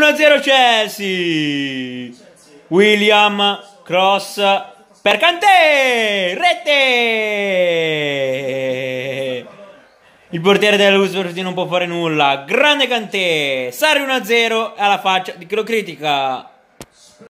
1-0 Chelsea. William cross per Kanté. Rete! Il portiere della dell'Usworth non può fare nulla. Grande Cante. Sari 1-0 alla faccia di chi lo critica.